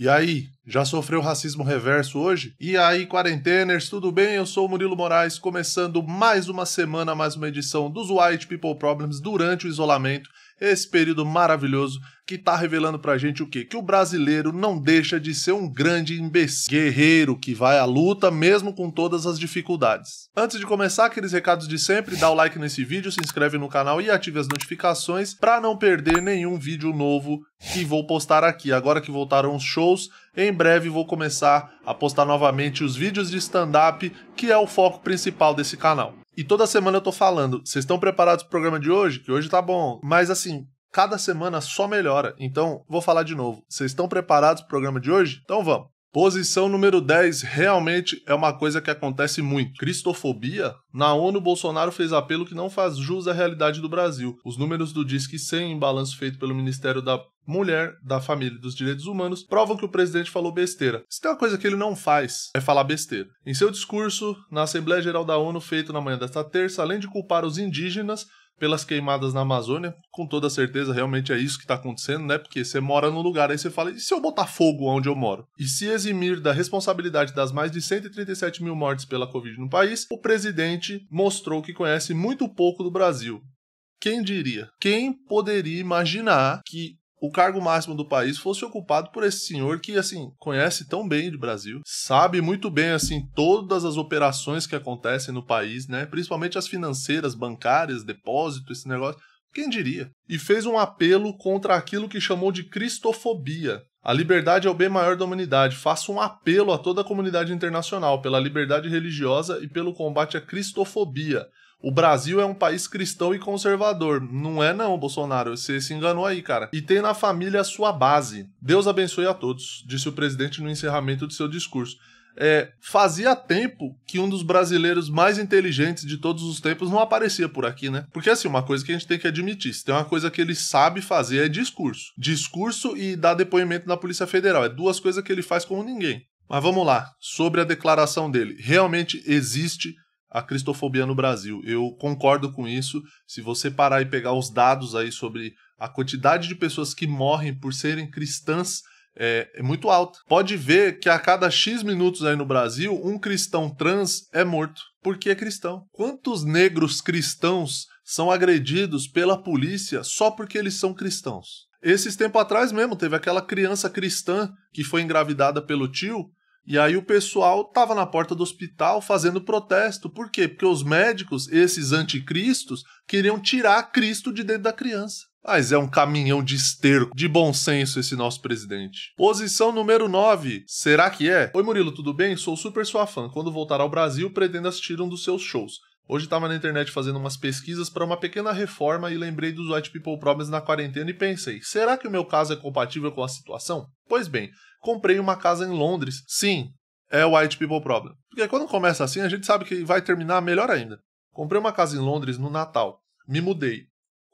E aí, já sofreu racismo reverso hoje? E aí, quarenteners, tudo bem? Eu sou o Murilo Moraes, começando mais uma semana, mais uma edição dos White People Problems durante o isolamento esse período maravilhoso que está revelando pra gente o quê? Que o brasileiro não deixa de ser um grande imbecil, guerreiro que vai à luta mesmo com todas as dificuldades. Antes de começar, aqueles recados de sempre, dá o like nesse vídeo, se inscreve no canal e ative as notificações para não perder nenhum vídeo novo que vou postar aqui. Agora que voltaram os shows, em breve vou começar a postar novamente os vídeos de stand-up, que é o foco principal desse canal. E toda semana eu tô falando, vocês estão preparados pro programa de hoje? Que hoje tá bom. Mas assim, cada semana só melhora. Então, vou falar de novo. Vocês estão preparados pro programa de hoje? Então vamos. Posição número 10 realmente é uma coisa que acontece muito. Cristofobia? Na ONU, Bolsonaro fez apelo que não faz jus à realidade do Brasil. Os números do Disque 100, em balanço feito pelo Ministério da Mulher, da Família e dos Direitos Humanos, provam que o presidente falou besteira. Se tem uma coisa que ele não faz, é falar besteira. Em seu discurso na Assembleia Geral da ONU, feito na manhã desta terça, além de culpar os indígenas, pelas queimadas na Amazônia, com toda certeza realmente é isso que está acontecendo, né? Porque você mora num lugar, aí você fala, e se eu botar fogo onde eu moro? E se eximir da responsabilidade das mais de 137 mil mortes pela Covid no país, o presidente mostrou que conhece muito pouco do Brasil. Quem diria? Quem poderia imaginar que o cargo máximo do país fosse ocupado por esse senhor que, assim, conhece tão bem de Brasil, sabe muito bem, assim, todas as operações que acontecem no país, né? Principalmente as financeiras, bancárias, depósito, esse negócio. Quem diria? E fez um apelo contra aquilo que chamou de cristofobia. A liberdade é o bem maior da humanidade. Faça um apelo a toda a comunidade internacional pela liberdade religiosa e pelo combate à cristofobia o Brasil é um país cristão e conservador. Não é não, Bolsonaro, você se enganou aí, cara. E tem na família a sua base. Deus abençoe a todos, disse o presidente no encerramento de seu discurso. É, fazia tempo que um dos brasileiros mais inteligentes de todos os tempos não aparecia por aqui, né? Porque, assim, uma coisa que a gente tem que admitir: se tem uma coisa que ele sabe fazer é discurso. Discurso e dar depoimento na Polícia Federal. É duas coisas que ele faz como ninguém. Mas vamos lá, sobre a declaração dele. Realmente existe a cristofobia no Brasil. Eu concordo com isso. Se você parar e pegar os dados aí sobre a quantidade de pessoas que morrem por serem cristãs é, é, muito alta. Pode ver que a cada X minutos aí no Brasil, um cristão trans é morto porque é cristão. Quantos negros cristãos são agredidos pela polícia só porque eles são cristãos? Esses tempo atrás mesmo teve aquela criança cristã que foi engravidada pelo tio e aí o pessoal estava na porta do hospital fazendo protesto. Por quê? Porque os médicos, esses anticristos, queriam tirar Cristo de dentro da criança. Mas é um caminhão de esterco, de bom senso esse nosso presidente. Posição número 9. Será que é? Oi Murilo, tudo bem? Sou super sua fã. Quando voltar ao Brasil, pretendo assistir um dos seus shows. Hoje estava na internet fazendo umas pesquisas para uma pequena reforma e lembrei dos White People Problems na quarentena e pensei: será que o meu caso é compatível com a situação? Pois bem, comprei uma casa em Londres. Sim, é White People Problem. Porque quando começa assim, a gente sabe que vai terminar melhor ainda. Comprei uma casa em Londres no Natal. Me mudei.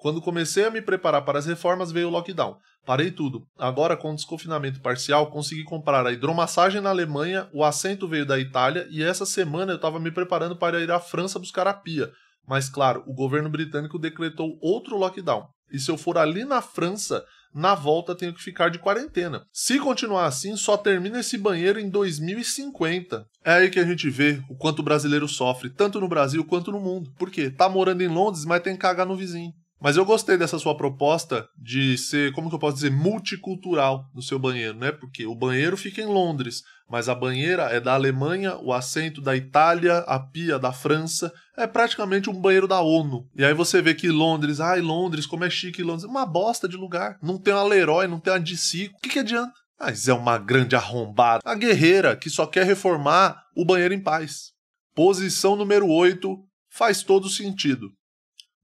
Quando comecei a me preparar para as reformas, veio o lockdown. Parei tudo. Agora, com o desconfinamento parcial, consegui comprar a hidromassagem na Alemanha, o assento veio da Itália e essa semana eu estava me preparando para ir à França buscar a pia. Mas, claro, o governo britânico decretou outro lockdown. E se eu for ali na França, na volta tenho que ficar de quarentena. Se continuar assim, só termina esse banheiro em 2050. É aí que a gente vê o quanto o brasileiro sofre, tanto no Brasil quanto no mundo. Por quê? Tá morando em Londres, mas tem que cagar no vizinho. Mas eu gostei dessa sua proposta de ser, como que eu posso dizer, multicultural no seu banheiro, né? Porque o banheiro fica em Londres, mas a banheira é da Alemanha, o assento da Itália, a pia da França, é praticamente um banheiro da ONU. E aí você vê que Londres, ai Londres, como é chique Londres, uma bosta de lugar. Não tem uma Leroy, não tem uma DC, o que, que adianta? Mas é uma grande arrombada, a guerreira que só quer reformar o banheiro em paz. Posição número 8 faz todo sentido.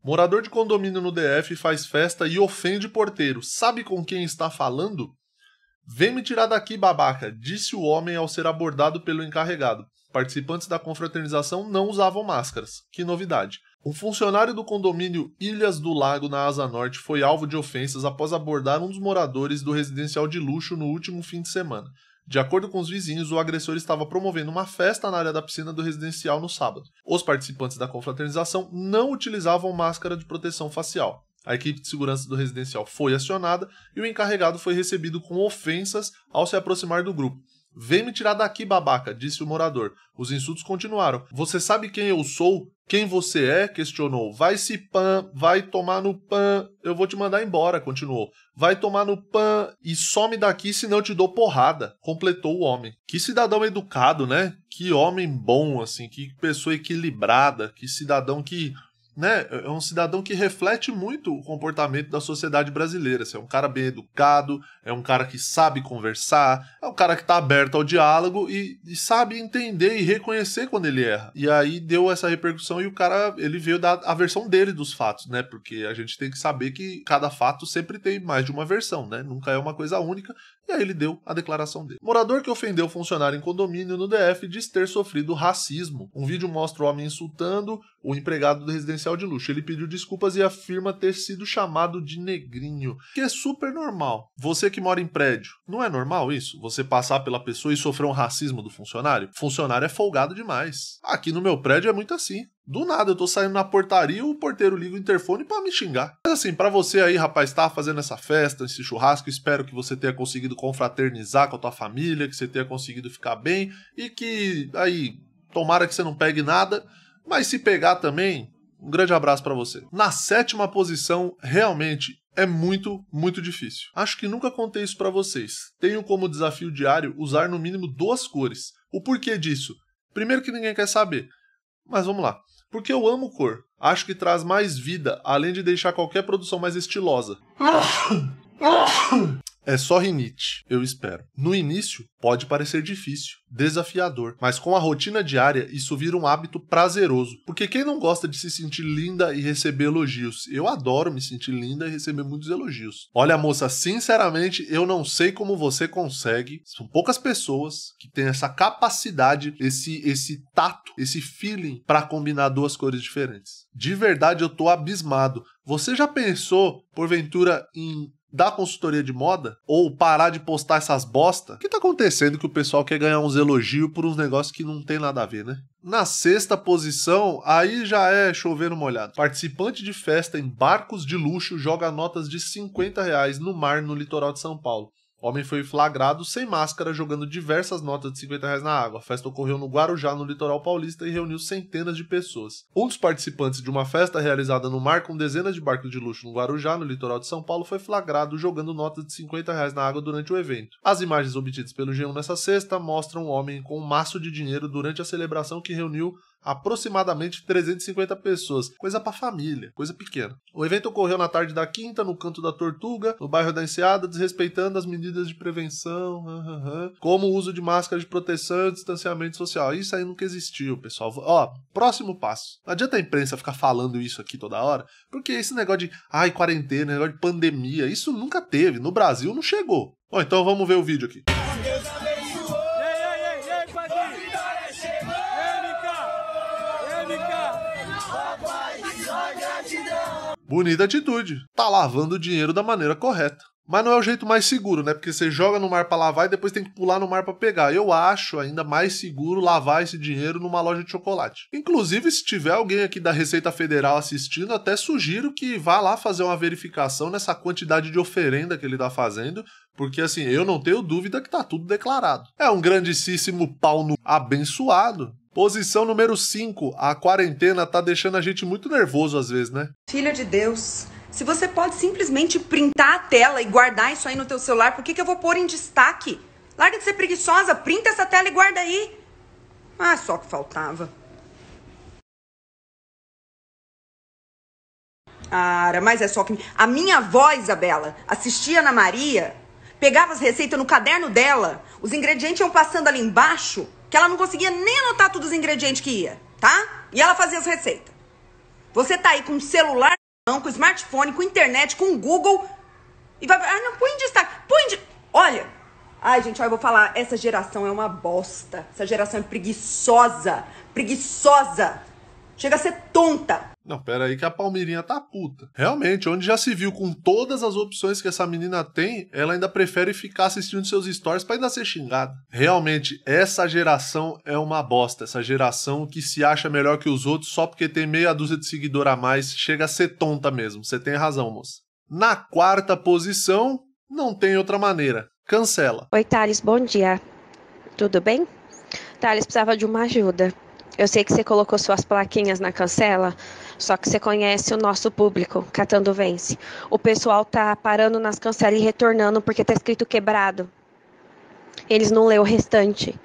Morador de condomínio no DF faz festa e ofende porteiro. Sabe com quem está falando? Vem me tirar daqui, babaca, disse o homem ao ser abordado pelo encarregado. Participantes da confraternização não usavam máscaras. Que novidade. Um funcionário do condomínio Ilhas do Lago, na Asa Norte, foi alvo de ofensas após abordar um dos moradores do residencial de luxo no último fim de semana. De acordo com os vizinhos, o agressor estava promovendo uma festa na área da piscina do residencial no sábado. Os participantes da confraternização não utilizavam máscara de proteção facial. A equipe de segurança do residencial foi acionada e o encarregado foi recebido com ofensas ao se aproximar do grupo. Vem me tirar daqui, babaca, disse o morador. Os insultos continuaram. Você sabe quem eu sou? Quem você é? questionou. Vai se pan, vai tomar no pan, eu vou te mandar embora, continuou. Vai tomar no pan e some daqui senão eu te dou porrada, completou o homem. Que cidadão educado, né? Que homem bom, assim, que pessoa equilibrada, que cidadão que né, é um cidadão que reflete muito o comportamento da sociedade brasileira. Assim, é um cara bem educado, é um cara que sabe conversar, é um cara que está aberto ao diálogo e, e, sabe entender e reconhecer quando ele erra. E aí deu essa repercussão e o cara ele veio dar a versão dele dos fatos, né? Porque a gente tem que saber que cada fato sempre tem mais de uma versão, né? Nunca é uma coisa única e aí ele deu a declaração dele. Morador que ofendeu funcionário em condomínio no DF diz ter sofrido racismo. Um vídeo mostra o homem insultando o empregado do residencial de luxo. Ele pediu desculpas e afirma ter sido chamado de negrinho, que é super normal. Você que mora em prédio, não é normal isso? Você passar pela pessoa e sofrer um racismo do funcionário? Funcionário é folgado demais. Aqui no meu prédio é muito assim. Do nada, eu tô saindo na portaria, o porteiro liga o interfone para me xingar. Mas assim, para você aí, rapaz, tá fazendo essa festa, esse churrasco, espero que você tenha conseguido confraternizar com a tua família, que você tenha conseguido ficar bem e que aí, tomara que você não pegue nada, mas se pegar também, um grande abraço para você. Na sétima posição, realmente é muito, muito difícil. Acho que nunca contei isso para vocês. Tenho como desafio diário usar no mínimo duas cores. O porquê disso? Primeiro que ninguém quer saber. Mas vamos lá. Porque eu amo cor. Acho que traz mais vida, além de deixar qualquer produção mais estilosa. É só rinite, eu espero. No início, pode parecer difícil, desafiador, mas com a rotina diária, isso vira um hábito prazeroso. Porque quem não gosta de se sentir linda e receber elogios? Eu adoro me sentir linda e receber muitos elogios. Olha, moça, sinceramente, eu não sei como você consegue. São poucas pessoas que têm essa capacidade, esse, esse tato, esse feeling para combinar duas cores diferentes. De verdade, eu tô abismado. Você já pensou, porventura, em da consultoria de moda ou parar de postar essas bosta, o que tá acontecendo que o pessoal quer ganhar uns elogios por uns negócios que não tem nada a ver, né? Na sexta posição, aí já é chovendo molhado. Participante de festa em barcos de luxo joga notas de 50 reais no mar no litoral de São Paulo. Homem foi flagrado sem máscara jogando diversas notas de 50 reais na água. A festa ocorreu no Guarujá, no litoral paulista, e reuniu centenas de pessoas. Um dos participantes de uma festa realizada no mar com dezenas de barcos de luxo no Guarujá, no litoral de São Paulo, foi flagrado jogando notas de 50 reais na água durante o evento. As imagens obtidas pelo G1 nessa sexta mostram um homem com um maço de dinheiro durante a celebração que reuniu aproximadamente 350 pessoas, coisa para família, coisa pequena. O evento ocorreu na tarde da quinta, no canto da Tortuga, no bairro da Enseada, desrespeitando as medidas de prevenção, como o uso de máscara de proteção e distanciamento social. Isso aí nunca existiu, pessoal. Ó, próximo passo. Não adianta a imprensa ficar falando isso aqui toda hora, porque esse negócio de ai, quarentena, negócio de pandemia, isso nunca teve. No Brasil não chegou. Bom, então vamos ver o vídeo aqui. Deus Bonita atitude. Tá lavando o dinheiro da maneira correta. Mas não é o jeito mais seguro, né? Porque você joga no mar para lavar e depois tem que pular no mar para pegar. Eu acho ainda mais seguro lavar esse dinheiro numa loja de chocolate. Inclusive, se tiver alguém aqui da Receita Federal assistindo, até sugiro que vá lá fazer uma verificação nessa quantidade de oferenda que ele tá fazendo, porque assim, eu não tenho dúvida que tá tudo declarado. É um grandíssimo pau no abençoado Posição número 5. A quarentena tá deixando a gente muito nervoso às vezes, né? Filha de Deus, se você pode simplesmente printar a tela e guardar isso aí no teu celular, por que, que eu vou pôr em destaque? Larga de ser preguiçosa, printa essa tela e guarda aí. Ah, só que faltava. Ara, mas é só que. A minha avó, Isabela, assistia Ana Maria, pegava as receitas no caderno dela, os ingredientes iam passando ali embaixo que ela não conseguia nem anotar todos os ingredientes que ia, tá? E ela fazia as receitas. Você tá aí com o celular na mão, com smartphone, com internet, com Google e vai, ah, não põe em destaque, põe em, de... olha, ai gente, olha, eu vou falar, essa geração é uma bosta, essa geração é preguiçosa, preguiçosa, chega a ser tonta, não, pera aí que a Palmeirinha tá puta. Realmente, onde já se viu com todas as opções que essa menina tem, ela ainda prefere ficar assistindo seus stories para ainda ser xingada. Realmente, essa geração é uma bosta. Essa geração que se acha melhor que os outros só porque tem meia dúzia de seguidor a mais, chega a ser tonta mesmo. Você tem razão, moça. Na quarta posição, não tem outra maneira. Cancela. Oi, Thales, bom dia. Tudo bem? Thales precisava de uma ajuda. Eu sei que você colocou suas plaquinhas na cancela, só que você conhece o nosso público, Catando Vence. O pessoal tá parando nas cancelas e retornando porque tá escrito quebrado. Eles não lê o restante.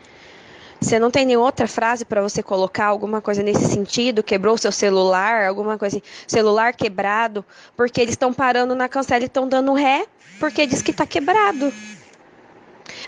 Você não tem nenhuma outra frase para você colocar alguma coisa nesse sentido? Quebrou seu celular, alguma coisa assim. Celular quebrado, porque eles estão parando na cancela e estão dando ré, porque diz que tá quebrado.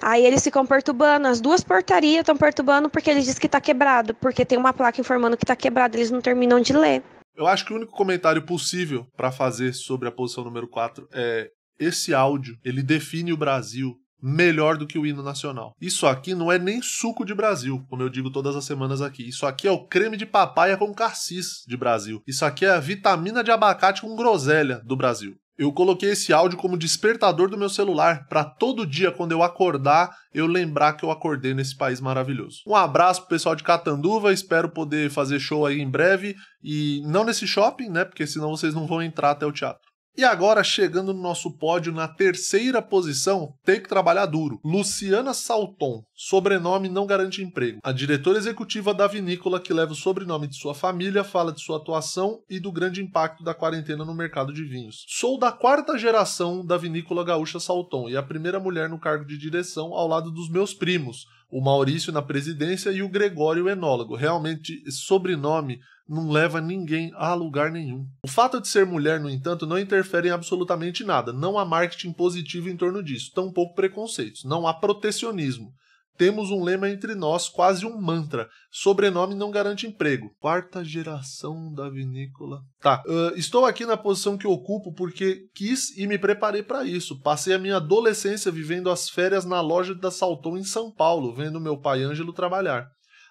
Aí eles ficam perturbando, as duas portarias estão perturbando porque eles dizem que está quebrado, porque tem uma placa informando que está quebrado, eles não terminam de ler. Eu acho que o único comentário possível para fazer sobre a posição número 4 é esse áudio, ele define o Brasil melhor do que o hino nacional. Isso aqui não é nem suco de Brasil, como eu digo todas as semanas aqui. Isso aqui é o creme de papaya com carcis de Brasil. Isso aqui é a vitamina de abacate com groselha do Brasil. Eu coloquei esse áudio como despertador do meu celular para todo dia quando eu acordar eu lembrar que eu acordei nesse país maravilhoso. Um abraço pro pessoal de Catanduva, espero poder fazer show aí em breve e não nesse shopping, né? Porque senão vocês não vão entrar até o teatro. E agora, chegando no nosso pódio na terceira posição, tem que trabalhar duro. Luciana Salton, sobrenome não garante emprego. A diretora executiva da vinícola, que leva o sobrenome de sua família, fala de sua atuação e do grande impacto da quarentena no mercado de vinhos. Sou da quarta geração da vinícola gaúcha Salton e a primeira mulher no cargo de direção ao lado dos meus primos, o Maurício na presidência e o Gregório enólogo. Realmente, sobrenome não leva ninguém a lugar nenhum. O fato de ser mulher, no entanto, não interfere em absolutamente nada. Não há marketing positivo em torno disso, tampouco preconceitos. Não há protecionismo. Temos um lema entre nós, quase um mantra. Sobrenome não garante emprego. Quarta geração da vinícola. Tá, uh, estou aqui na posição que ocupo porque quis e me preparei para isso. Passei a minha adolescência vivendo as férias na loja da Salton em São Paulo, vendo meu pai Ângelo trabalhar.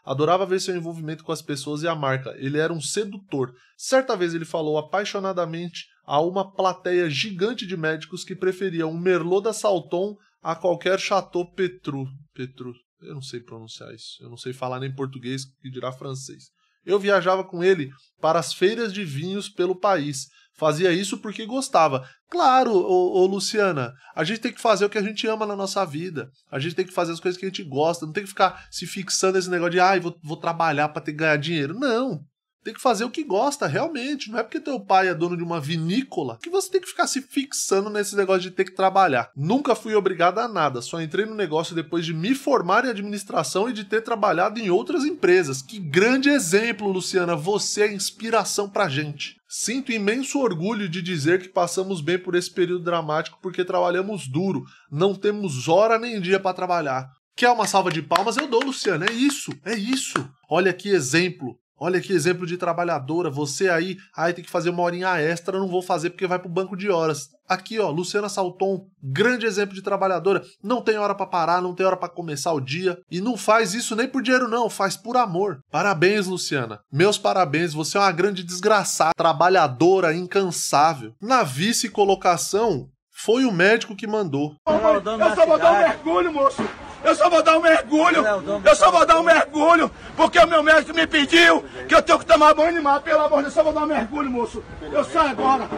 Adorava ver seu envolvimento com as pessoas e a marca. Ele era um sedutor. Certa vez ele falou apaixonadamente a uma plateia gigante de médicos que preferia um Merlot da Salton a qualquer Chateau Petru. Petru. Eu não sei pronunciar isso. Eu não sei falar nem português, que dirá francês. Eu viajava com ele para as feiras de vinhos pelo país. Fazia isso porque gostava. Claro, ô, ô, Luciana, a gente tem que fazer o que a gente ama na nossa vida. A gente tem que fazer as coisas que a gente gosta. Não tem que ficar se fixando nesse negócio de, ai, ah, vou, vou trabalhar para ter que ganhar dinheiro. Não. Tem que fazer o que gosta, realmente. Não é porque teu pai é dono de uma vinícola que você tem que ficar se fixando nesse negócio de ter que trabalhar. Nunca fui obrigado a nada. Só entrei no negócio depois de me formar em administração e de ter trabalhado em outras empresas. Que grande exemplo, Luciana. Você é inspiração pra gente. Sinto imenso orgulho de dizer que passamos bem por esse período dramático porque trabalhamos duro, não temos hora nem dia para trabalhar. Quer uma salva de palmas? Eu dou, Luciano. É isso, é isso. Olha que exemplo. Olha que exemplo de trabalhadora, você aí, aí tem que fazer uma horinha extra, não vou fazer porque vai pro banco de horas. Aqui, ó, Luciana Salton, grande exemplo de trabalhadora, não tem hora para parar, não tem hora para começar o dia e não faz isso nem por dinheiro não, faz por amor. Parabéns, Luciana. Meus parabéns, você é uma grande desgraçada, trabalhadora incansável. Na vice colocação foi o médico que mandou. Eu só vou dar um mergulho, moço. Eu só vou dar um mergulho. Eu só vou dar um mergulho, porque o meu médico me pediu que eu tenho que tomar banho de mar. Pelo amor de Deus, eu só vou dar um mergulho, moço. Eu saio agora.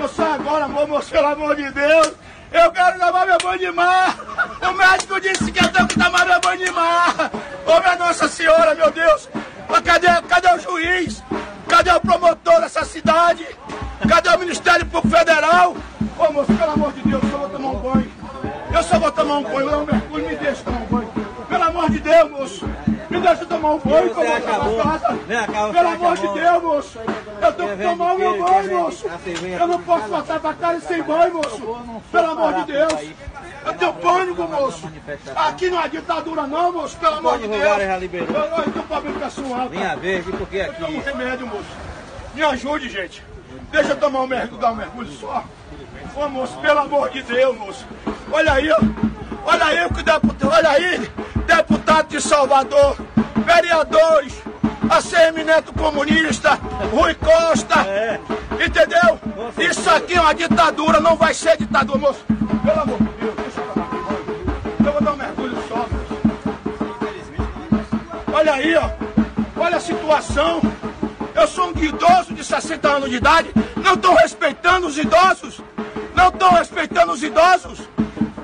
Eu saio agora, moço, pelo amor de Deus. Eu quero tomar meu banho de mar. O médico disse que eu tenho que tomar meu banho de mar. Ô, minha Nossa Senhora, meu Deus. Cadê, cadê o juiz? Cadê o promotor dessa cidade? Cadê o Ministério Público Federal? Ô, moço, pelo amor de Deus, eu só vou tomar um banho. Eu só vou tomar um banho, eu não mergulho Deus, moço. Me deixa tomar um banho, pelo amor de Deus, moço. Eu tenho que tomar o meu banho, moço. Eu não posso passar pra casa sem banho, moço. Pelo amor de Deus. Eu tenho pânico, moço. Aqui não é ditadura, não, moço. Pelo amor de Deus. Eu tenho problema pessoal. Minha vez, e por que aqui? Eu um remédio, moço. Me ajude, gente. Deixa eu tomar um mergulho, dar um mergulho só. Ô, moço, pelo amor de Deus, moço. Olha aí, ó. Olha aí o que deputado, olha aí, deputado de Salvador, vereadores, a eminente comunista, Rui Costa, é. entendeu? Nossa, Isso aqui é uma ditadura, não vai ser ditadura, moço. Pelo amor de Deus, deixa eu acabar Eu vou dar um mergulho só, moço. Olha aí, ó. Olha a situação. Eu sou um idoso de 60 anos de idade. Não estão respeitando os idosos. Não estão respeitando os idosos.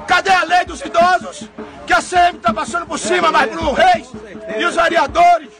Cadê a lei dos idosos? Que a CM tá passando por cima, mas Bruno Reis e os vereadores.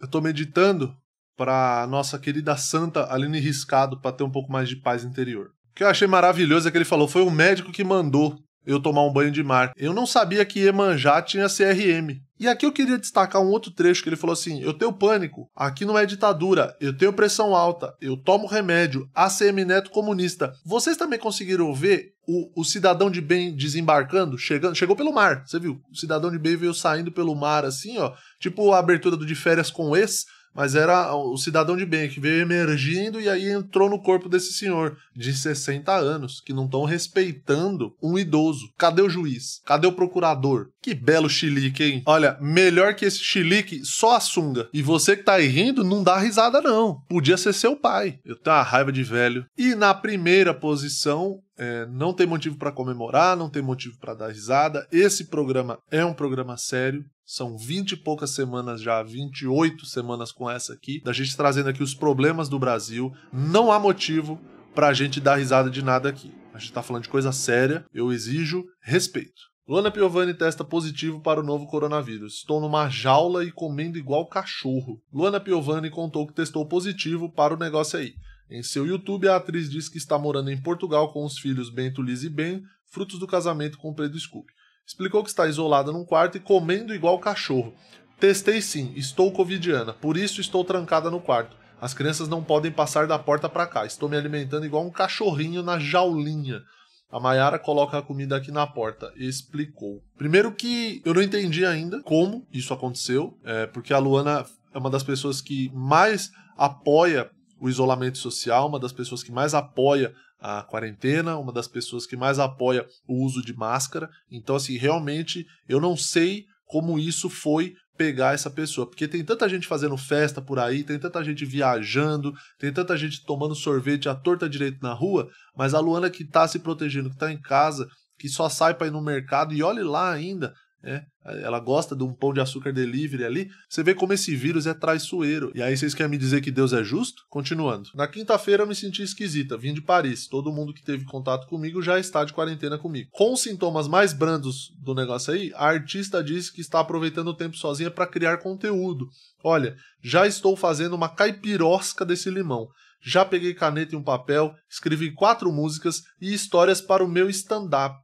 Eu tô meditando pra nossa querida santa Aline Riscado pra ter um pouco mais de paz interior. O que eu achei maravilhoso é que ele falou: foi o médico que mandou eu tomar um banho de mar. Eu não sabia que Iemanjá tinha CRM. E aqui eu queria destacar um outro trecho que ele falou assim: Eu tenho pânico, aqui não é ditadura, eu tenho pressão alta, eu tomo remédio, ACM Neto comunista. Vocês também conseguiram ver o, o, cidadão de bem desembarcando, chegando, chegou pelo mar, você viu? O cidadão de bem veio saindo pelo mar assim, ó, tipo a abertura do de férias com esse mas era o cidadão de bem que veio emergindo e aí entrou no corpo desse senhor de 60 anos, que não estão respeitando um idoso. Cadê o juiz? Cadê o procurador? Que belo xilique, hein? Olha, melhor que esse xilique, só a sunga. E você que tá aí rindo, não dá risada não. Podia ser seu pai. Eu tenho uma raiva de velho. E na primeira posição, é, não tem motivo para comemorar, não tem motivo para dar risada. Esse programa é um programa sério. São 20 e poucas semanas já, 28 semanas com essa aqui, da gente trazendo aqui os problemas do Brasil. Não há motivo pra gente dar risada de nada aqui. A gente tá falando de coisa séria, eu exijo respeito. Luana Piovani testa positivo para o novo coronavírus. Estou numa jaula e comendo igual cachorro. Luana Piovani contou que testou positivo para o negócio aí. Em seu YouTube, a atriz diz que está morando em Portugal com os filhos Bento, Liz e Ben, frutos do casamento com Pedro Scooby. Explicou que está isolada num quarto e comendo igual cachorro. Testei sim, estou covidiana, por isso estou trancada no quarto. As crianças não podem passar da porta para cá. Estou me alimentando igual um cachorrinho na jaulinha. A Maiara coloca a comida aqui na porta. Explicou. Primeiro que eu não entendi ainda como isso aconteceu, é, porque a Luana é uma das pessoas que mais apoia o isolamento social, uma das pessoas que mais apoia a quarentena, uma das pessoas que mais apoia o uso de máscara. Então, assim, realmente eu não sei como isso foi pegar essa pessoa, porque tem tanta gente fazendo festa por aí, tem tanta gente viajando, tem tanta gente tomando sorvete à torta direito na rua, mas a Luana que tá se protegendo, que tá em casa, que só sai para ir no mercado e olhe lá ainda, é, ela gosta de um pão de açúcar delivery ali. Você vê como esse vírus é traiçoeiro. E aí vocês querem me dizer que Deus é justo? Continuando. Na quinta-feira eu me senti esquisita. Vim de Paris. Todo mundo que teve contato comigo já está de quarentena comigo. Com os sintomas mais brandos do negócio aí, a artista disse que está aproveitando o tempo sozinha para criar conteúdo. Olha, já estou fazendo uma caipirosca desse limão. Já peguei caneta e um papel, escrevi quatro músicas e histórias para o meu stand-up.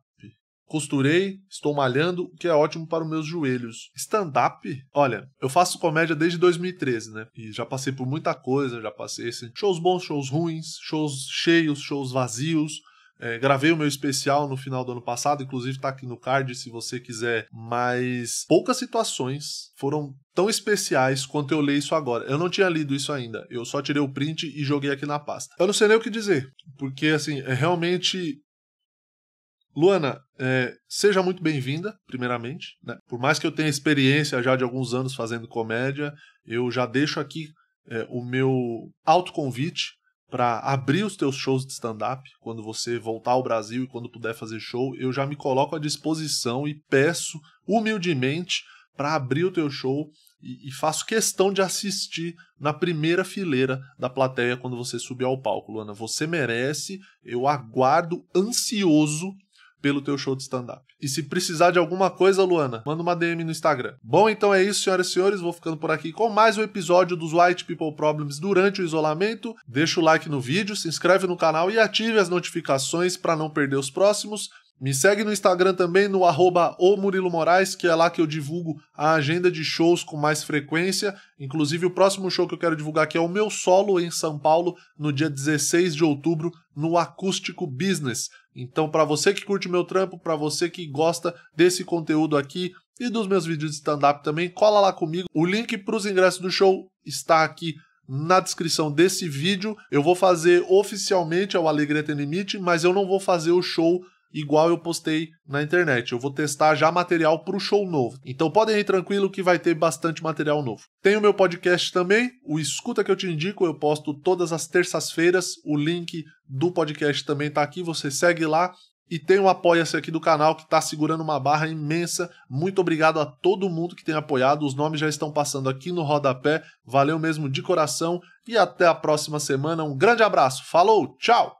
Costurei, estou malhando, o que é ótimo para os meus joelhos. Stand-up? Olha, eu faço comédia desde 2013, né? E já passei por muita coisa, já passei assim, shows bons, shows ruins, shows cheios, shows vazios. É, gravei o meu especial no final do ano passado, inclusive tá aqui no card se você quiser, mas poucas situações foram tão especiais quanto eu leio isso agora. Eu não tinha lido isso ainda, eu só tirei o print e joguei aqui na pasta. Eu não sei nem o que dizer, porque assim, é realmente Luana, é, seja muito bem-vinda, primeiramente. Né? Por mais que eu tenha experiência já de alguns anos fazendo comédia, eu já deixo aqui é, o meu autoconvite para abrir os teus shows de stand-up quando você voltar ao Brasil e quando puder fazer show. Eu já me coloco à disposição e peço humildemente para abrir o teu show e, e, faço questão de assistir na primeira fileira da plateia quando você subir ao palco, Luana. Você merece, eu aguardo ansioso pelo teu show de stand-up. E se precisar de alguma coisa, Luana, manda uma DM no Instagram. Bom, então é isso, senhoras e senhores. Vou ficando por aqui com mais um episódio dos White People Problems durante o isolamento. Deixa o like no vídeo, se inscreve no canal e ative as notificações para não perder os próximos. Me segue no Instagram também, no arroba Moraes, que é lá que eu divulgo a agenda de shows com mais frequência. Inclusive, o próximo show que eu quero divulgar aqui é o meu solo em São Paulo, no dia 16 de outubro, no Acústico Business. Então, para você que curte o meu trampo, para você que gosta desse conteúdo aqui e dos meus vídeos de stand-up também, cola lá comigo. O link para os ingressos do show está aqui na descrição desse vídeo. Eu vou fazer oficialmente ao Alegria Tem Limite, mas eu não vou fazer o show igual eu postei na internet. Eu vou testar já material para o show novo. Então podem ir tranquilo que vai ter bastante material novo. Tem o meu podcast também, o Escuta que eu te indico, eu posto todas as terças-feiras. O link do podcast também está aqui, você segue lá. E tem o Apoia-se aqui do canal que está segurando uma barra imensa. Muito obrigado a todo mundo que tem apoiado. Os nomes já estão passando aqui no rodapé. Valeu mesmo de coração e até a próxima semana. Um grande abraço. Falou, tchau!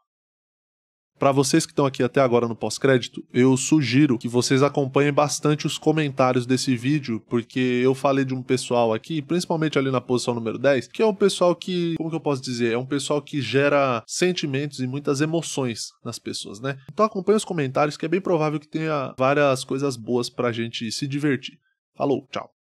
Para vocês que estão aqui até agora no pós-crédito, eu sugiro que vocês acompanhem bastante os comentários desse vídeo, porque eu falei de um pessoal aqui, principalmente ali na posição número 10, que é um pessoal que, como que eu posso dizer, é um pessoal que gera sentimentos e muitas emoções nas pessoas, né? Então acompanhe os comentários que é bem provável que tenha várias coisas boas a gente se divertir. Falou, tchau.